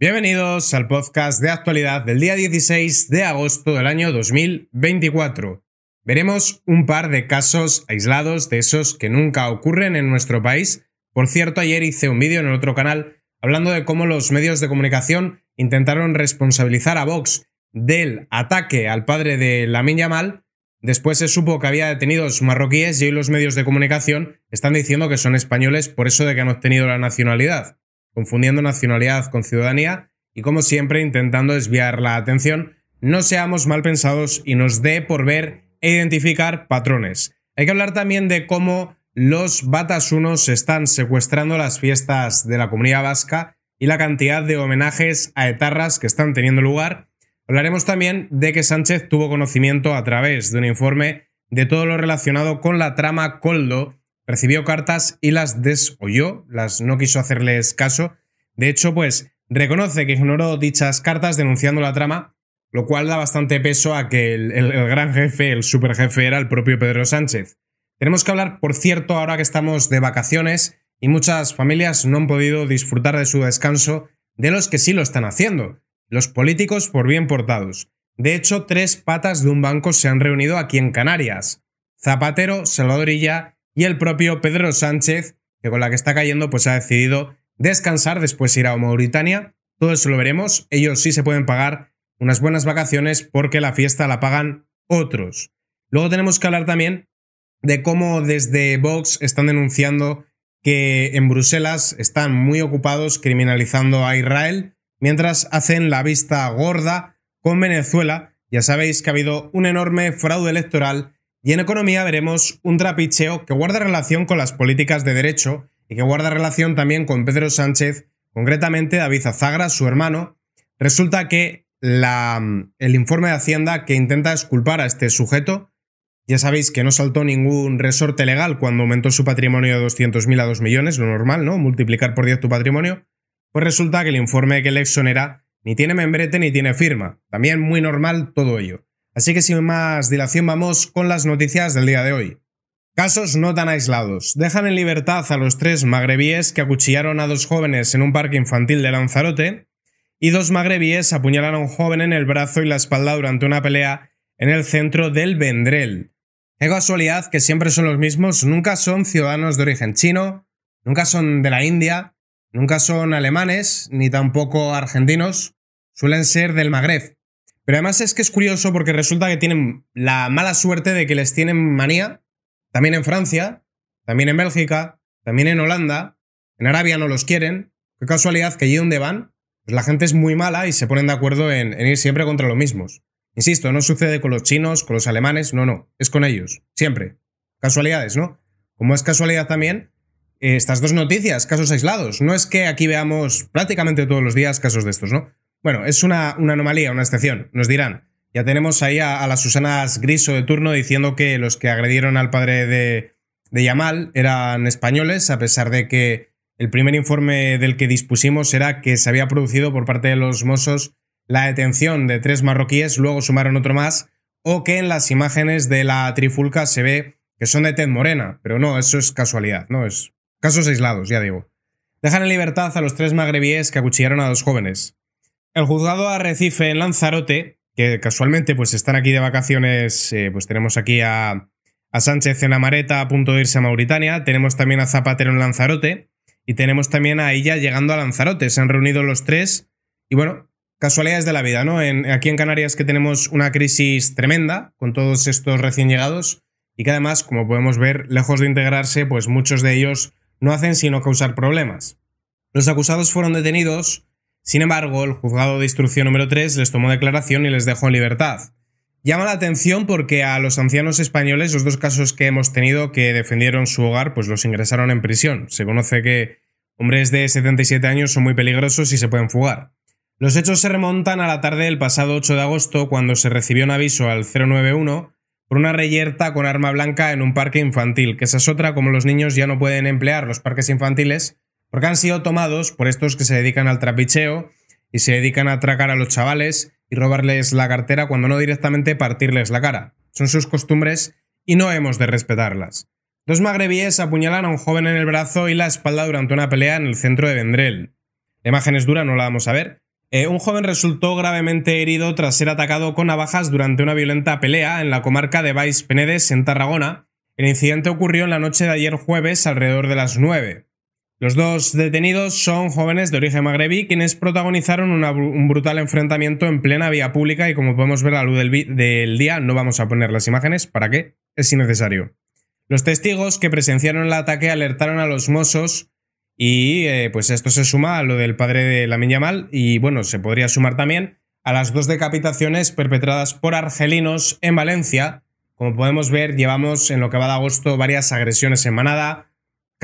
Bienvenidos al podcast de actualidad del día 16 de agosto del año 2024. Veremos un par de casos aislados de esos que nunca ocurren en nuestro país. Por cierto, ayer hice un vídeo en el otro canal hablando de cómo los medios de comunicación intentaron responsabilizar a Vox del ataque al padre de Lamin Yamal. Después se supo que había detenidos marroquíes y hoy los medios de comunicación están diciendo que son españoles por eso de que han obtenido la nacionalidad confundiendo nacionalidad con ciudadanía y como siempre intentando desviar la atención, no seamos mal pensados y nos dé por ver e identificar patrones. Hay que hablar también de cómo los batasunos están secuestrando las fiestas de la comunidad vasca y la cantidad de homenajes a etarras que están teniendo lugar. Hablaremos también de que Sánchez tuvo conocimiento a través de un informe de todo lo relacionado con la trama Coldo Recibió cartas y las desoyó, las no quiso hacerles caso. De hecho, pues reconoce que ignoró dichas cartas denunciando la trama, lo cual da bastante peso a que el, gran jefe, el superjefe, era el propio Pedro Sánchez. Tenemos que hablar, por cierto, ahora que estamos de vacaciones y muchas familias no han podido disfrutar de su descanso, de los que sí lo están haciendo, los políticos por bien portados. De hecho, tres patas de un banco se han reunido aquí en Canarias. Zapatero, Salvadorilla y el propio Pedro Sánchez, que con la que está cayendo, pues ha decidido descansar, después ir a Mauritania. Todo eso lo veremos. Ellos sí se pueden pagar unas buenas vacaciones porque la fiesta la pagan otros. Luego tenemos que hablar también de cómo desde Vox están denunciando que en Bruselas están muy ocupados criminalizando a Israel mientras hacen la vista gorda con Venezuela. Ya sabéis que ha habido un enorme fraude electoral y en economía veremos un trapicheo que guarda relación con las políticas de derecho y que guarda relación también con Pedro Sánchez, concretamente David Azagra, su hermano. Resulta que el informe de Hacienda que intenta esculpar a este sujeto, ya sabéis que no saltó ningún resorte legal cuando aumentó su patrimonio de 200.000 a 2 millones, lo normal, ¿no? Multiplicar por 10 tu patrimonio. Pues resulta que el informe que le exonera ni tiene membrete ni tiene firma. También muy normal todo ello. Así que sin más dilación vamos con las noticias del día de hoy. Casos no tan aislados. Dejan en libertad a los tres magrebíes que acuchillaron a dos jóvenes en un parque infantil de Lanzarote y dos magrebíes apuñalaron a un joven en el brazo y la espalda durante una pelea en el centro del Vendrel. Qué casualidad que siempre son los mismos, nunca son ciudadanos de origen chino, nunca son de la India, nunca son alemanes, ni tampoco argentinos, suelen ser del Magreb. Pero además es que es curioso porque resulta que tienen la mala suerte de que les tienen manía, también en Francia, también en Bélgica, también en Holanda, en Arabia no los quieren. Qué casualidad que allí donde van, pues la gente es muy mala y se ponen de acuerdo en, en ir siempre contra los mismos. Insisto, no sucede con los chinos, con los alemanes, no, no, es con ellos, siempre. Casualidades, ¿no? Como es casualidad también eh, estas dos noticias, casos aislados. No es que aquí veamos prácticamente todos los días casos de estos, ¿no? Bueno, es una, anomalía, una excepción, nos dirán. Ya tenemos ahí a, las Susanas Griso de turno diciendo que los que agredieron al padre de, Yamal eran españoles, a pesar de que el primer informe del que dispusimos era que se había producido por parte de los mosos la detención de tres marroquíes, luego sumaron otro más, o que en las imágenes de la trifulca se ve que son de Ted Morena, pero no, eso es casualidad, no es casos aislados, ya digo. Dejan en libertad a los tres magrebíes que acuchillaron a dos jóvenes. El juzgado Arrecife en Lanzarote, que casualmente pues están aquí de vacaciones, eh, pues tenemos aquí a, Sánchez en Amareta a punto de irse a Mauritania, tenemos también a Zapatero en Lanzarote y tenemos también a ella llegando a Lanzarote. Se han reunido los tres y bueno, casualidades de la vida, ¿no? En, aquí en Canarias que tenemos una crisis tremenda con todos estos recién llegados y que además, como podemos ver, lejos de integrarse, pues muchos de ellos no hacen sino causar problemas. Los acusados fueron detenidos sin embargo, el juzgado de instrucción número 3 les tomó declaración y les dejó en libertad. Llama la atención porque a los ancianos españoles, los dos casos que hemos tenido que defendieron su hogar, pues los ingresaron en prisión. Se conoce que hombres de 77 años son muy peligrosos y se pueden fugar. Los hechos se remontan a la tarde del pasado 8 de agosto, cuando se recibió un aviso al 091 por una reyerta con arma blanca en un parque infantil, que esa es otra, como los niños ya no pueden emplear los parques infantiles, porque han sido tomados por estos que se dedican al trapicheo y se dedican a atracar a los chavales y robarles la cartera cuando no directamente partirles la cara. Son sus costumbres y no hemos de respetarlas. Dos magrebíes apuñalan a un joven en el brazo y la espalda durante una pelea en el centro de Vendrell. La imagen es dura, no la vamos a ver. Eh, un joven resultó gravemente herido tras ser atacado con navajas durante una violenta pelea en la comarca de Baix Penedes, en Tarragona. El incidente ocurrió en la noche de ayer jueves alrededor de las 9. Los dos detenidos son jóvenes de origen magrebí quienes protagonizaron un brutal enfrentamiento en plena vía pública y como podemos ver a la luz del, día no vamos a poner las imágenes, ¿para qué? Es innecesario. Los testigos que presenciaron el ataque alertaron a los mozos y eh, pues esto se suma a lo del padre de la mal y bueno, se podría sumar también a las dos decapitaciones perpetradas por argelinos en Valencia. Como podemos ver, llevamos en lo que va de agosto varias agresiones en manada,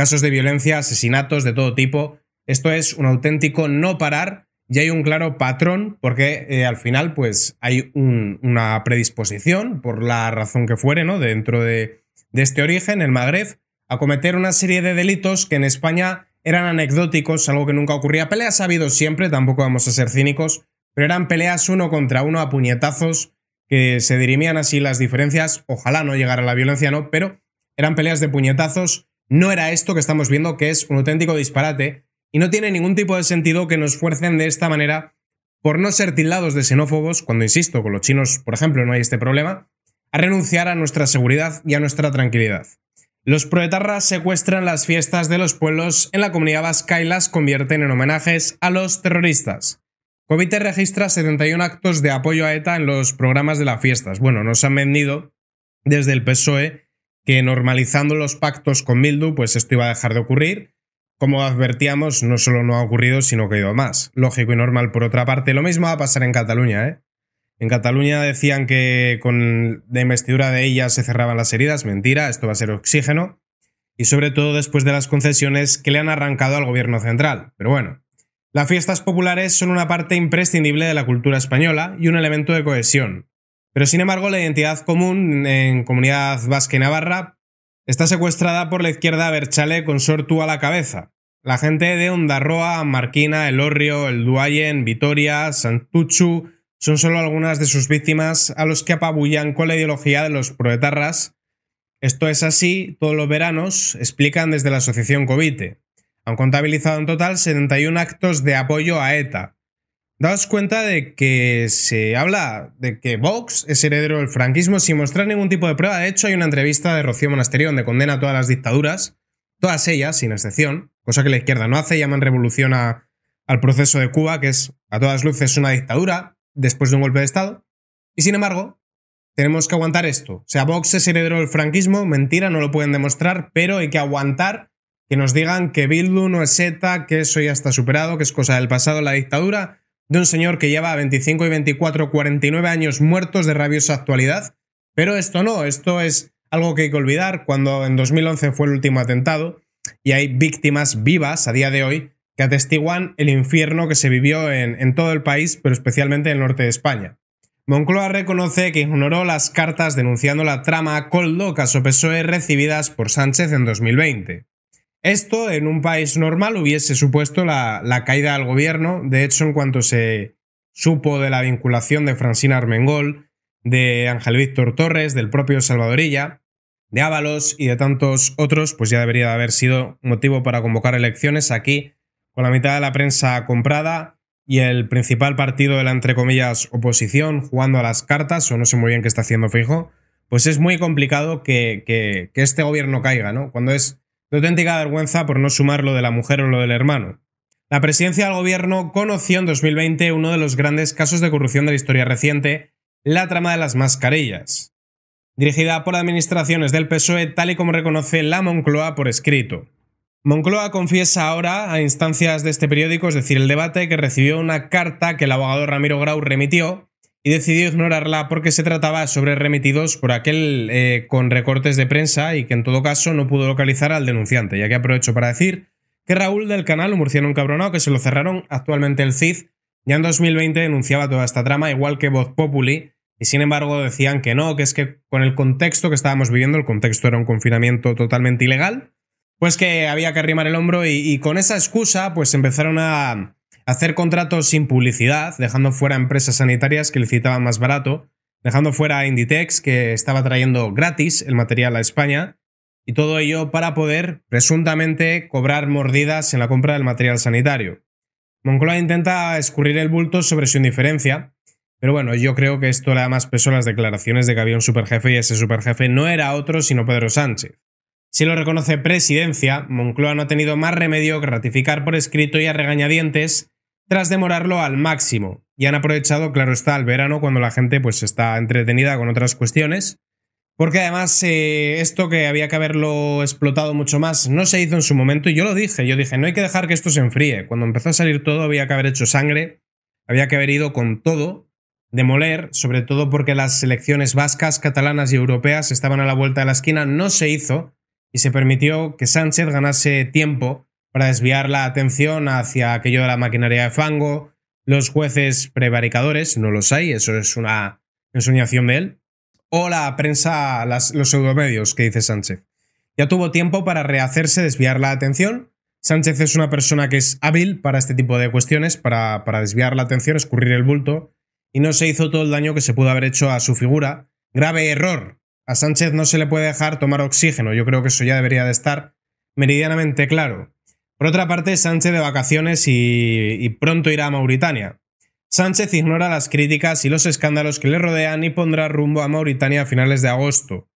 Casos de violencia, asesinatos de todo tipo. Esto es un auténtico no parar y hay un claro patrón porque eh, al final pues hay una predisposición, por la razón que fuere, ¿no? dentro de, este origen, el Magreb, a cometer una serie de delitos que en España eran anecdóticos, algo que nunca ocurría. Peleas ha habido siempre, tampoco vamos a ser cínicos, pero eran peleas uno contra uno a puñetazos que se dirimían así las diferencias. Ojalá no llegara la violencia, no, pero eran peleas de puñetazos no era esto que estamos viendo, que es un auténtico disparate, y no tiene ningún tipo de sentido que nos fuercen de esta manera por no ser tildados de xenófobos, cuando insisto, con los chinos, por ejemplo, no hay este problema, a renunciar a nuestra seguridad y a nuestra tranquilidad. Los proetarras secuestran las fiestas de los pueblos en la comunidad vasca y las convierten en homenajes a los terroristas. COVID registra 71 actos de apoyo a ETA en los programas de las fiestas. Bueno, nos han vendido desde el PSOE que normalizando los pactos con Mildu, pues esto iba a dejar de ocurrir. Como advertíamos, no solo no ha ocurrido, sino que ha ido más. Lógico y normal por otra parte. Lo mismo va a pasar en Cataluña, ¿eh? En Cataluña decían que con la investidura de ella se cerraban las heridas. Mentira, esto va a ser oxígeno. Y sobre todo después de las concesiones que le han arrancado al gobierno central. Pero bueno, las fiestas populares son una parte imprescindible de la cultura española y un elemento de cohesión. Pero sin embargo, la identidad común en Comunidad Vasca y Navarra está secuestrada por la izquierda Berchale con Sortu a la cabeza. La gente de Ondarroa, Marquina, Elorrio, El Duayen, Vitoria, Santuchu son solo algunas de sus víctimas a los que apabullan con la ideología de los proetarras. Esto es así todos los veranos, explican desde la asociación Covite. Han contabilizado en total 71 actos de apoyo a ETA, Daos cuenta de que se habla de que Vox es heredero del franquismo sin mostrar ningún tipo de prueba. De hecho, hay una entrevista de Rocío Monasterio donde condena todas las dictaduras, todas ellas, sin excepción, cosa que la izquierda no hace, llaman revolución al proceso de Cuba, que es a todas luces una dictadura después de un golpe de Estado. Y sin embargo, tenemos que aguantar esto. O sea, Vox es heredero del franquismo, mentira, no lo pueden demostrar, pero hay que aguantar que nos digan que Bildu no es ETA, que eso ya está superado, que es cosa del pasado, la dictadura de un señor que lleva 25 y 24, 49 años muertos de rabiosa actualidad. Pero esto no, esto es algo que hay que olvidar cuando en 2011 fue el último atentado y hay víctimas vivas a día de hoy que atestiguan el infierno que se vivió en, todo el país, pero especialmente en el norte de España. Moncloa reconoce que ignoró las cartas denunciando la trama Coldo caso PSOE recibidas por Sánchez en 2020. Esto en un país normal hubiese supuesto la, caída del gobierno. De hecho, en cuanto se supo de la vinculación de Francina Armengol, de Ángel Víctor Torres, del propio Salvadorilla, de Ábalos y de tantos otros, pues ya debería de haber sido motivo para convocar elecciones aquí, con la mitad de la prensa comprada y el principal partido de la entre comillas oposición jugando a las cartas, o no sé muy bien qué está haciendo Fijo, pues es muy complicado que este gobierno caiga, ¿no? Cuando es de auténtica vergüenza por no sumar lo de la mujer o lo del hermano. La presidencia del gobierno conoció en 2020 uno de los grandes casos de corrupción de la historia reciente, la trama de las mascarillas, dirigida por administraciones del PSOE tal y como reconoce la Moncloa por escrito. Moncloa confiesa ahora a instancias de este periódico, es decir, el debate, que recibió una carta que el abogado Ramiro Grau remitió, y decidió ignorarla porque se trataba sobre remitidos por aquel eh, con recortes de prensa y que en todo caso no pudo localizar al denunciante, ya que aprovecho para decir que Raúl del canal, un murciano cabronado que se lo cerraron actualmente el CID, ya en 2020 denunciaba toda esta trama, igual que Voz Populi, y sin embargo decían que no, que es que con el contexto que estábamos viviendo, el contexto era un confinamiento totalmente ilegal, pues que había que arrimar el hombro y con esa excusa pues empezaron a, hacer contratos sin publicidad, dejando fuera empresas sanitarias que licitaban más barato, dejando fuera a Inditex, que estaba trayendo gratis el material a España, y todo ello para poder, presuntamente, cobrar mordidas en la compra del material sanitario. Moncloa intenta escurrir el bulto sobre su indiferencia, pero bueno, yo creo que esto le da más peso a las declaraciones de que había un superjefe y ese superjefe no era otro sino Pedro Sánchez. Si lo reconoce Presidencia, Moncloa no ha tenido más remedio que ratificar por escrito y a regañadientes tras demorarlo al máximo. Y han aprovechado, claro está, el verano cuando la gente pues está entretenida con otras cuestiones. Porque además eh, esto que había que haberlo explotado mucho más no se hizo en su momento y yo lo dije, yo dije, no hay que dejar que esto se enfríe. Cuando empezó a salir todo había que haber hecho sangre, había que haber ido con todo, demoler, sobre todo porque las elecciones vascas, catalanas y europeas estaban a la vuelta de la esquina, no se hizo y se permitió que Sánchez ganase tiempo para desviar la atención hacia aquello de la maquinaria de fango, los jueces prevaricadores, no los hay, eso es una ensoñación de él, o la prensa, los pseudomedios que dice Sánchez. Ya tuvo tiempo para rehacerse, desviar la atención. Sánchez es una persona que es hábil para este tipo de cuestiones, para, para desviar la atención, escurrir el bulto, y no se hizo todo el daño que se pudo haber hecho a su figura. Grave error, a Sánchez no se le puede dejar tomar oxígeno, yo creo que eso ya debería de estar meridianamente claro. Por otra parte, Sánchez de vacaciones y, pronto irá a Mauritania. Sánchez ignora las críticas y los escándalos que le rodean y pondrá rumbo a Mauritania a finales de agosto.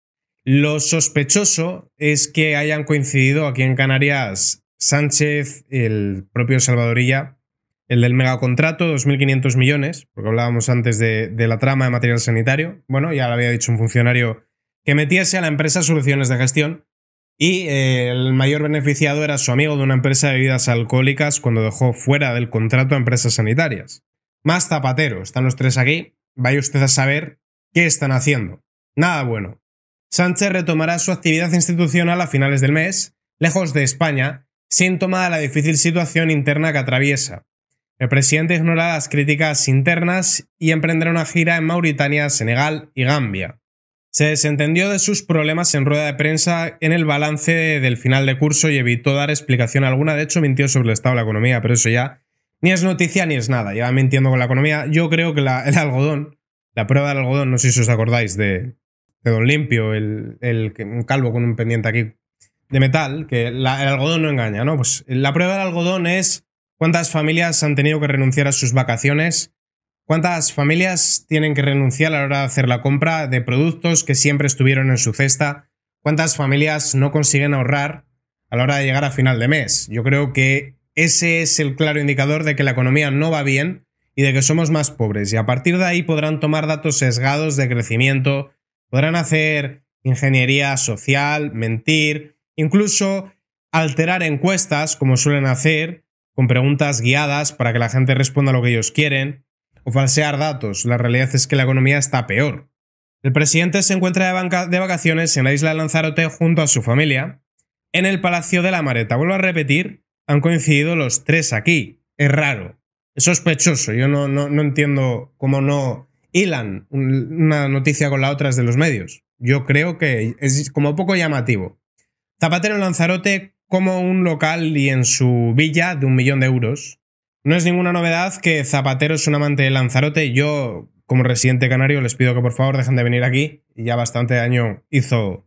Lo sospechoso es que hayan coincidido aquí en Canarias Sánchez, el propio Salvadorilla, el del megacontrato, 2.500 millones, porque hablábamos antes de, de, la trama de material sanitario. Bueno, ya lo había dicho un funcionario que metiese a la empresa soluciones de gestión y eh, el mayor beneficiado era su amigo de una empresa de bebidas alcohólicas cuando dejó fuera del contrato a empresas sanitarias. Más Zapatero, están los tres aquí, vaya usted a saber qué están haciendo. Nada bueno. Sánchez retomará su actividad institucional a finales del mes, lejos de España, síntoma de la difícil situación interna que atraviesa. El presidente ignora las críticas internas y emprenderá una gira en Mauritania, Senegal y Gambia. Se desentendió de sus problemas en rueda de prensa en el balance del final de curso y evitó dar explicación alguna. De hecho, mintió sobre el estado de la economía, pero eso ya ni es noticia ni es nada. Ya mintiendo con la economía. Yo creo que el algodón, la prueba del algodón, no sé si os acordáis de, Don Limpio, el, el, un calvo con un pendiente aquí de metal, que el algodón no engaña, ¿no? Pues la prueba del algodón es cuántas familias han tenido que renunciar a sus vacaciones ¿Cuántas familias tienen que renunciar a la hora de hacer la compra de productos que siempre estuvieron en su cesta? ¿Cuántas familias no consiguen ahorrar a la hora de llegar a final de mes? Yo creo que ese es el claro indicador de que la economía no va bien y de que somos más pobres. Y a partir de ahí podrán tomar datos sesgados de crecimiento, podrán hacer ingeniería social, mentir, incluso alterar encuestas como suelen hacer, con preguntas guiadas para que la gente responda lo que ellos quieren o falsear datos. La realidad es que la economía está peor. El presidente se encuentra de, vacaciones en la isla de Lanzarote junto a su familia, en el Palacio de la Mareta. Vuelvo a repetir, han coincidido los tres aquí. Es raro, es sospechoso. Yo no, no entiendo cómo no hilan una noticia con la otra de los medios. Yo creo que es como poco llamativo. Zapatero en Lanzarote como un local y en su villa de un millón de euros, no es ninguna novedad que Zapatero es un amante de Lanzarote. Yo, como residente canario, les pido que por favor dejen de venir aquí. Ya bastante daño hizo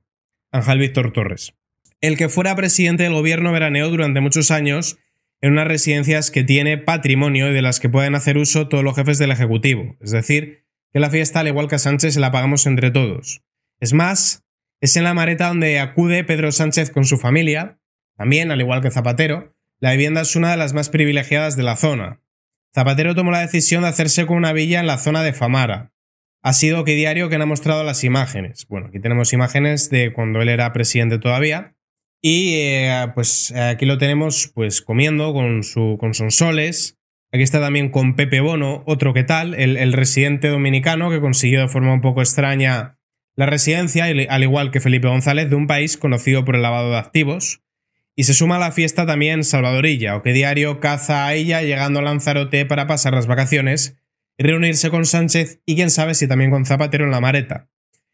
Ángel Víctor Torres. El que fuera presidente del gobierno veraneó durante muchos años en unas residencias que tiene patrimonio y de las que pueden hacer uso todos los jefes del Ejecutivo. Es decir, que la fiesta, al igual que a Sánchez, se la pagamos entre todos. Es más, es en la mareta donde acude Pedro Sánchez con su familia, también al igual que Zapatero, la vivienda es una de las más privilegiadas de la zona. Zapatero tomó la decisión de hacerse con una villa en la zona de Famara. Ha sido que diario que han mostrado las imágenes. Bueno, aquí tenemos imágenes de cuando él era presidente todavía. Y eh, pues aquí lo tenemos pues comiendo con, su, con Sonsoles. Aquí está también con Pepe Bono, otro que tal, el, el residente dominicano que consiguió de forma un poco extraña la residencia, al igual que Felipe González, de un país conocido por el lavado de activos. Y se suma a la fiesta también Salvadorilla, o que diario caza a ella llegando a Lanzarote para pasar las vacaciones reunirse con Sánchez y quién sabe si también con Zapatero en la mareta.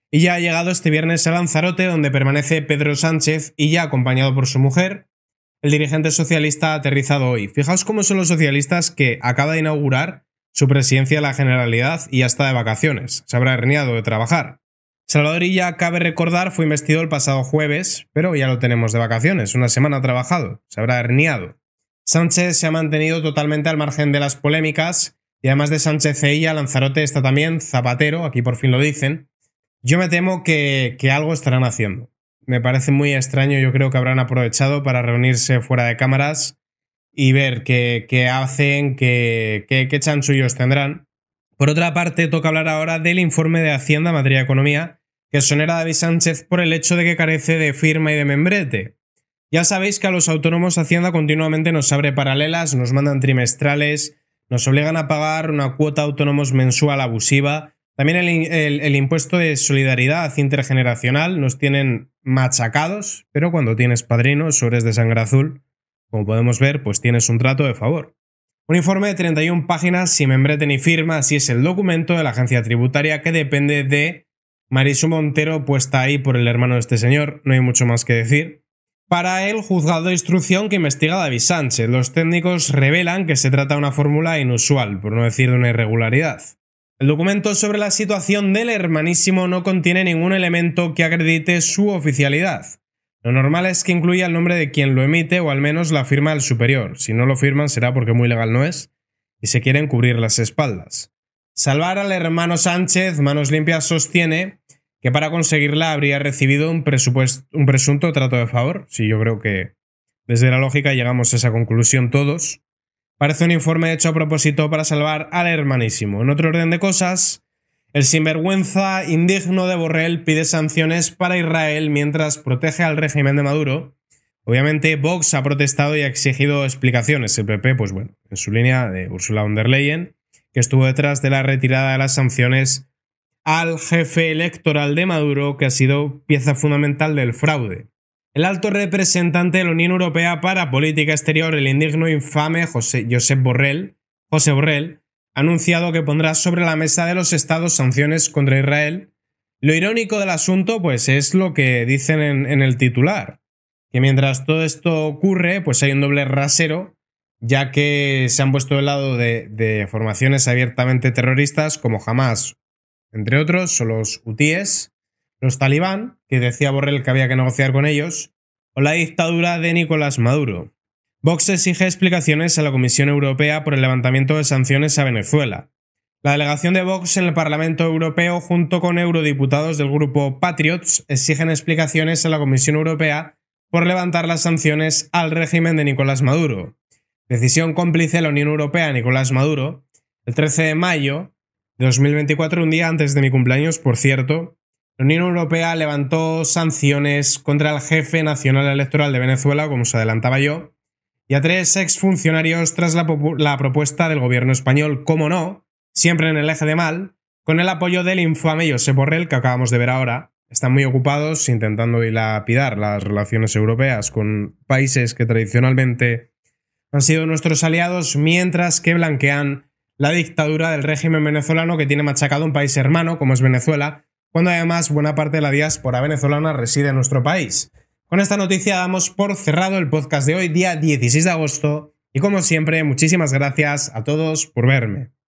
Y ya ha llegado este viernes a Lanzarote, donde permanece Pedro Sánchez y ya acompañado por su mujer, el dirigente socialista ha aterrizado hoy. Fijaos cómo son los socialistas que acaba de inaugurar su presidencia la Generalidad y ya está de vacaciones. Se habrá herniado de trabajar. Salvador cabe recordar, fue investido el pasado jueves, pero ya lo tenemos de vacaciones, una semana ha trabajado, se habrá herniado. Sánchez se ha mantenido totalmente al margen de las polémicas, y además de Sánchez e Lanzarote está también, Zapatero, aquí por fin lo dicen. Yo me temo que, algo estarán haciendo. Me parece muy extraño, yo creo que habrán aprovechado para reunirse fuera de cámaras y ver qué, hacen, qué, qué, chanchullos tendrán. Por otra parte, toca hablar ahora del informe de Hacienda Madrid economía, que sonera a David Sánchez por el hecho de que carece de firma y de membrete. Ya sabéis que a los autónomos Hacienda continuamente nos abre paralelas, nos mandan trimestrales, nos obligan a pagar una cuota autónomos mensual abusiva, también el, impuesto de solidaridad intergeneracional nos tienen machacados, pero cuando tienes padrinos o eres de sangre azul, como podemos ver, pues tienes un trato de favor. Un informe de 31 páginas sin membrete ni firma, así es el documento de la agencia tributaria que depende de Marisu Montero puesta ahí por el hermano de este señor, no hay mucho más que decir. Para el juzgado de instrucción que investiga David Sánchez, los técnicos revelan que se trata de una fórmula inusual, por no decir de una irregularidad. El documento sobre la situación del hermanísimo no contiene ningún elemento que acredite su oficialidad. Lo normal es que incluya el nombre de quien lo emite o al menos la firma del superior. Si no lo firman será porque muy legal no es y se quieren cubrir las espaldas. Salvar al hermano Sánchez, Manos Limpias sostiene que para conseguirla habría recibido un, presupuesto, un presunto trato de favor. Sí, yo creo que desde la lógica llegamos a esa conclusión todos. Parece un informe hecho a propósito para salvar al hermanísimo. En otro orden de cosas, el sinvergüenza indigno de Borrell pide sanciones para Israel mientras protege al régimen de Maduro. Obviamente, Vox ha protestado y ha exigido explicaciones. El PP, pues bueno, en su línea de Ursula von der Leyen, que estuvo detrás de la retirada de las sanciones al jefe electoral de Maduro, que ha sido pieza fundamental del fraude. El alto representante de la Unión Europea para Política Exterior, el indigno infame José, Josep Borrell, José Borrell, ha anunciado que pondrá sobre la mesa de los estados sanciones contra Israel. Lo irónico del asunto, pues, es lo que dicen en, el titular, que mientras todo esto ocurre, pues hay un doble rasero, ya que se han puesto del lado de, formaciones abiertamente terroristas como jamás. Entre otros son los hutíes, los talibán, que decía Borrell que había que negociar con ellos, o la dictadura de Nicolás Maduro. Vox exige explicaciones a la Comisión Europea por el levantamiento de sanciones a Venezuela. La delegación de Vox en el Parlamento Europeo junto con eurodiputados del grupo Patriots exigen explicaciones a la Comisión Europea por levantar las sanciones al régimen de Nicolás Maduro. Decisión cómplice de la Unión Europea Nicolás Maduro, el 13 de mayo, 2024, un día antes de mi cumpleaños, por cierto, la Unión Europea levantó sanciones contra el jefe nacional electoral de Venezuela, como se adelantaba yo, y a tres exfuncionarios tras la, propuesta del gobierno español, como no, siempre en el eje de mal, con el apoyo del infame Josep Borrell que acabamos de ver ahora. Están muy ocupados intentando dilapidar las relaciones europeas con países que tradicionalmente han sido nuestros aliados, mientras que blanquean la dictadura del régimen venezolano que tiene machacado un país hermano como es Venezuela, cuando además buena parte de la diáspora venezolana reside en nuestro país. Con esta noticia damos por cerrado el podcast de hoy, día 16 de agosto, y como siempre, muchísimas gracias a todos por verme.